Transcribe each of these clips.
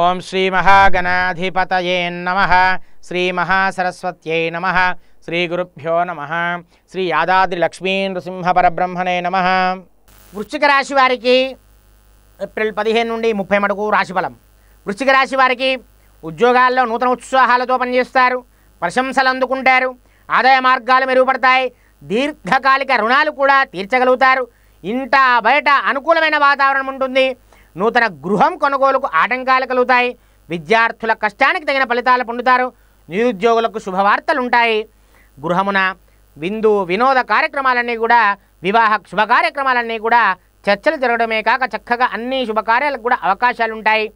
ఓం శ్రీ మహాగణాధిపతయే నమ శ్రీ మహాసరస్వత్యై నమ శ్రీ గురుభ్యో నమ శ్రీ యాదాద్రి లక్ష్మీ నృసింహ పరబ్రహ్మణే నమ వృశ్చిక రాశి వారికి ఏప్రిల్ పదిహేను నుండి ముప్పై మటుకు రాశిఫలం వృశ్చిక రాశి వారికి ఉద్యోగాల్లో నూతన ఉత్సాహాలతో పనిచేస్తారు ప్రశంసలు అందుకుంటారు ఆదాయ మార్గాలు మెరుగుపడతాయి దీర్ఘకాలిక రుణాలు కూడా తీర్చగలుగుతారు ఇంట బయట అనుకూలమైన వాతావరణం ఉంటుంది నూతన గృహం కొనుగోలుకు ఆటంకాలు కలుగుతాయి విద్యార్థుల కష్టానికి తగిన ఫలితాలు పొందుతారు నిరుద్యోగులకు శుభవార్తలుంటాయి గృహమున విందు వినోద కార్యక్రమాలన్నీ కూడా వివాహ శుభ కార్యక్రమాలన్నీ కూడా చర్చలు జరగడమే కాక చక్కగా అన్ని శుభకార్యాలకు కూడా అవకాశాలు ఉంటాయి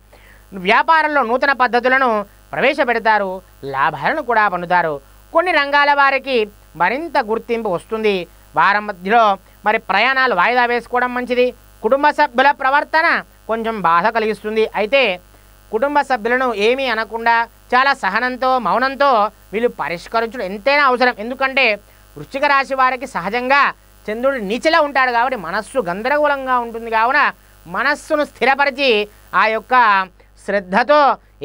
వ్యాపారంలో నూతన పద్ధతులను ప్రవేశపెడతారు లాభాలను కూడా పొందుతారు కొన్ని రంగాల వారికి మరింత గుర్తింపు వస్తుంది వారం మధ్యలో మరి ప్రయాణాలు వాయిదా వేసుకోవడం మంచిది కుటుంబ సభ్యుల ప్రవర్తన కొంచెం బాధ కలిగిస్తుంది అయితే కుటుంబ సభ్యులను ఏమీ అనకుండా చాలా సహనంతో మౌనంతో వీళ్ళు పరిష్కరించడం ఎంతైనా అవసరం ఎందుకంటే వృశ్చిక రాశి వారికి సహజంగా చంద్రుడు నీచలా ఉంటాడు కాబట్టి మనస్సు గందరగోళంగా ఉంటుంది కావున మనస్సును స్థిరపరిచి ఆ యొక్క శ్రద్ధతో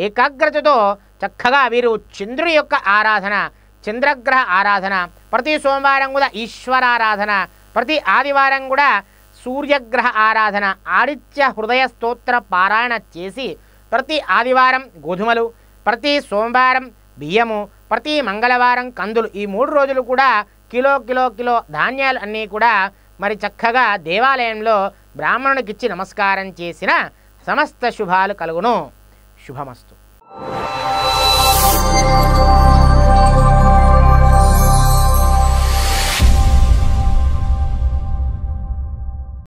ఏకాగ్రతతో చక్కగా వీరు చంద్రుడి యొక్క ఆరాధన చంద్రగ్రహ ఆరాధన ప్రతి సోమవారం కూడా ఈశ్వరారాధన ప్రతి ఆదివారం కూడా సూర్యగ్రహ ఆరాధన ఆదిత్య హృదయ స్తోత్ర పారాయణ చేసి ప్రతి ఆదివారం గోధుమలు ప్రతి సోమవారం బియ్యము ప్రతి మంగళవారం కందులు ఈ మూడు రోజులు కూడా కిలో కిలో కిలో ధాన్యాలు అన్నీ కూడా మరి చక్కగా దేవాలయంలో బ్రాహ్మణునికిచ్చి నమస్కారం చేసిన సమస్త శుభాలు కలుగును శుభమస్తు